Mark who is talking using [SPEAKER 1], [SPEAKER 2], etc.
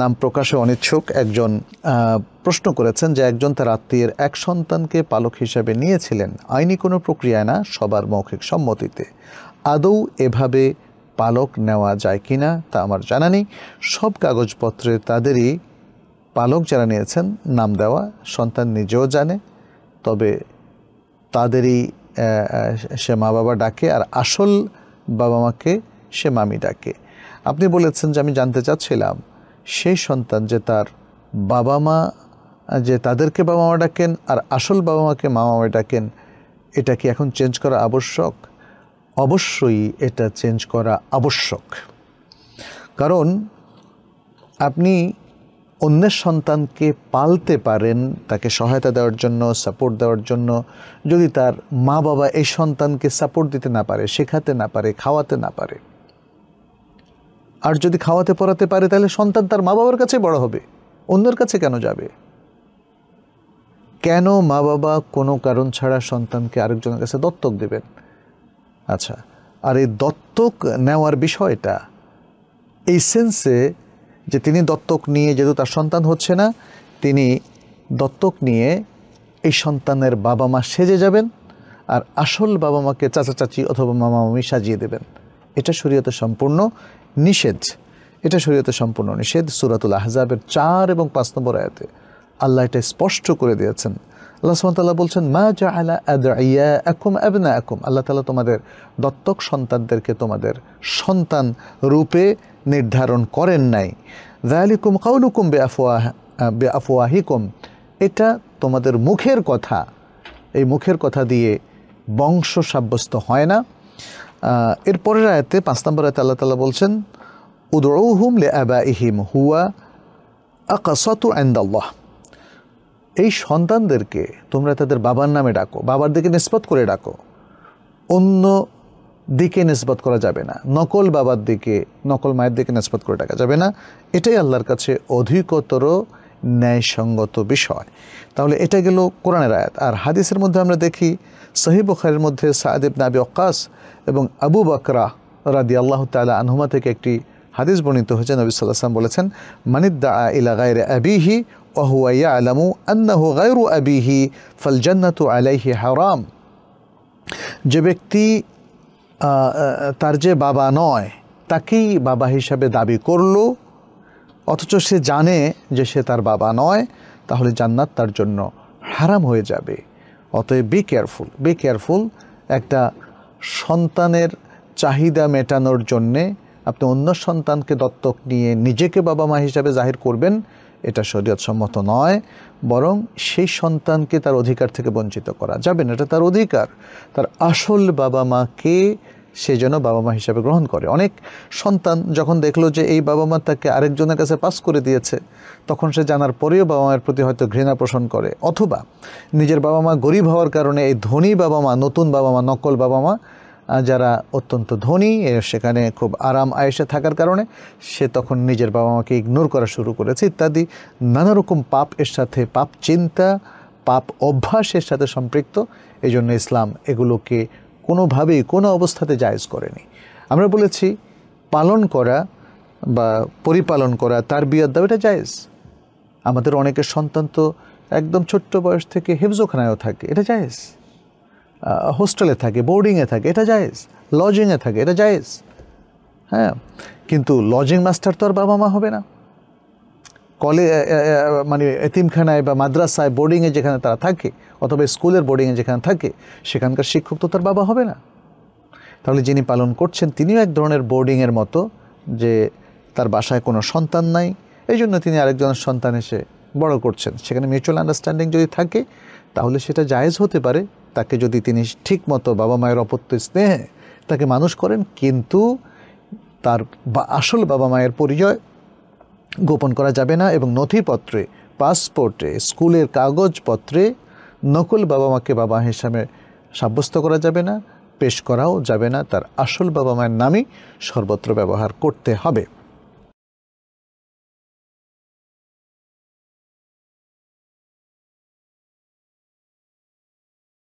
[SPEAKER 1] নাম প্রকাশে অনিচ্ছুক একজন প্রশ্ন করেছেন যে একজন তার আত্মীয়ের এক সন্তানকে পালক হিসাবে নিয়েছিলেন আইনি কোনো প্রক্রিয়ায় না সবার মৌখিক সম্মতিতে আদৌ এভাবে পালক নেওয়া যায় কি না তা আমার জানা নেই সব কাগজপত্রে তাদেরই পালক যারা নিয়েছেন নাম দেওয়া সন্তান নিজেও জানে তবে তাদেরই সে মা বাবা ডাকে আর আসল বাবা মাকে সে মামি ডাকে আপনি বলেছেন যে আমি জানতে চাচ্ছিলাম সেই সন্তান যে তার বাবা মা যে তাদেরকে বাবা মা ডাকেন আর আসল বাবা মাকে মামা ডাকেন এটা কি এখন চেঞ্জ করা আবশ্যক অবশ্যই এটা চেঞ্জ করা আবশ্যক কারণ আপনি অন্যের সন্তানকে পালতে পারেন তাকে সহায়তা দেওয়ার জন্য সাপোর্ট দেওয়ার জন্য যদি তার মা বাবা এই সন্তানকে সাপোর্ট দিতে না পারে শেখাতে না পারে খাওয়াতে না পারে আর যদি খাওয়াতে পড়াতে পারে তাহলে সন্তান তার মা বাবার কাছে বড় হবে অন্যের কাছে কেন যাবে কেন মা বাবা কোনো কারণ ছাড়া সন্তানকে আরেকজনের কাছে দত্তক দেবেন আচ্ছা আর এই দত্তক নেওয়ার বিষয়টা এই সেন্সে যে তিনি দত্তক নিয়ে যেহেতু তার সন্তান হচ্ছে না তিনি দত্তক নিয়ে এই সন্তানের বাবা মা সেজে যাবেন আর আসল বাবা মাকে চাচা চাচি অথবা মামা মামি সাজিয়ে দেবেন এটা শরীয়তে সম্পূর্ণ নিষেধ এটা শরীয়তে সম্পূর্ণ নিষেধ সুরাতুল আহজাবের চার এবং পাঁচ নম্বর আয়াতে আল্লাহ এটা স্পষ্ট করে দিয়েছেন আল্লাহ সুমতাল্লাহ বলছেন মা জা আলা আদা একুম না আকুম আল্লাহ তালা তোমাদের দত্তক সন্তানদেরকে তোমাদের সন্তান রূপে নির্ধারণ করেন নাই জায়ালিকুম কাউলুকুম বে আফোয়াহ বে আফোয়াহিকুম এটা তোমাদের মুখের কথা এই মুখের কথা দিয়ে বংশ সাব্যস্ত হয় না এর পরের আয়াতে পাঁচ নম্বর আয়তে আল্লাহ তালা বলছেন উদৌহুম লে আবা ইহিম হুয়া আকাসত আন্দাল্লাহ এই সন্তানদেরকে তোমরা তাদের বাবার নামে ডাকো বাবার দিকে নিষ্পত করে ডাকো অন্য দিকে নিষ্পত করা যাবে না নকল বাবার দিকে নকল মায়ের দিকে নিষ্পত করে ডাকা যাবে না এটাই আল্লাহর কাছে অধিকতর ন্যায়সঙ্গত বিষয় তাহলে এটা গেল কোরআনের আয়াত আর হাদিসের মধ্যে আমরা দেখি সহিবুখারের মধ্যে সাদিব নাবি অকাস এবং আবু বাকরা রাদি আল্লাহ তালা আনহুমা থেকে একটি হাদিস বর্ণিত হয়েছে নবী সাল্লাহাম বলেছেন মানিদ্দা ইলা গায়ের আবিহি ওহুয়া আলামু আন্নাহু গায়রু আবিহি ফলজান্নাতু আলাইহি হারাম যে ব্যক্তি তার যে বাবা নয় তাকেই বাবা হিসাবে দাবি করলো অথচ সে জানে যে সে তার বাবা নয় তাহলে জান্নাত তার জন্য হারাম হয়ে যাবে অতএব বি কেয়ারফুল বি কেয়ারফুল একটা সন্তানের চাহিদা মেটানোর জন্যে আপনি অন্য সন্তানকে দত্তক নিয়ে নিজেকে বাবা মা হিসাবে জাহির করবেন এটা সম্মত নয় বরং সেই সন্তানকে তার অধিকার থেকে বঞ্চিত করা যাবে না এটা তার অধিকার তার আসল বাবা মাকে সে যেন বাবা মা হিসাবে গ্রহণ করে অনেক সন্তান যখন দেখলো যে এই বাবা মা তাকে আরেকজনের কাছে পাস করে দিয়েছে তখন সে জানার পরেও বাবা মায়ের প্রতি হয়তো ঘৃণা পোষণ করে অথবা নিজের বাবা মা গরিব হওয়ার কারণে এই ধনী বাবা মা নতুন বাবা মা নকল বাবা মা যারা অত্যন্ত ধনী সেখানে খুব আরাম আয়েসে থাকার কারণে সে তখন নিজের বাবা মাকে ইগনোর করা শুরু করেছে ইত্যাদি নানা রকম পাপ এর সাথে পাপ চিন্তা পাপ অভ্যাসের সাথে সম্পৃক্ত এই জন্য ইসলাম এগুলোকে কোনোভাবে কোনো অবস্থাতে জায়জ করেনি আমরা বলেছি পালন করা বা পরিপালন করা তার বিয়ার দাও এটা জায়জ আমাদের অনেকের সন্তান তো একদম ছোট্ট বয়স থেকে হেফজোখানায়ও থাকে এটা জায়েজ হোস্টেলে থাকে বোর্ডিংয়ে থাকে এটা জায়েজ লজিংয়ে থাকে এটা জায়েজ হ্যাঁ কিন্তু লজিং মাস্টার তো আর বাবা মা হবে না কলে মানে এতিমখানায় বা মাদ্রাসায় বোর্ডিংয়ে যেখানে তারা থাকে অথবা স্কুলের বোর্ডিংয়ে যেখানে থাকে সেখানকার শিক্ষক তো তার বাবা হবে না তাহলে যিনি পালন করছেন তিনিও এক ধরনের বোর্ডিংয়ের মতো যে তার বাসায় কোনো সন্তান নাই এই জন্য তিনি আরেকজনের সন্তান এসে বড় করছেন সেখানে মিউচুয়াল আন্ডারস্ট্যান্ডিং যদি থাকে তাহলে সেটা জায়েজ হতে পারে তাকে যদি তিনি ঠিক মতো বাবা মায়ের অপত্য স্নেহে তাকে মানুষ করেন কিন্তু তার আসল বাবা মায়ের পরিচয় গোপন করা যাবে না এবং নথিপত্রে পাসপোর্টে স্কুলের কাগজপত্রে নকল বাবা মাকে বাবা হিসাবে সাব্যস্ত করা যাবে না পেশ করাও যাবে না তার আসল বাবা মায়ের নামই সর্বত্র ব্যবহার করতে হবে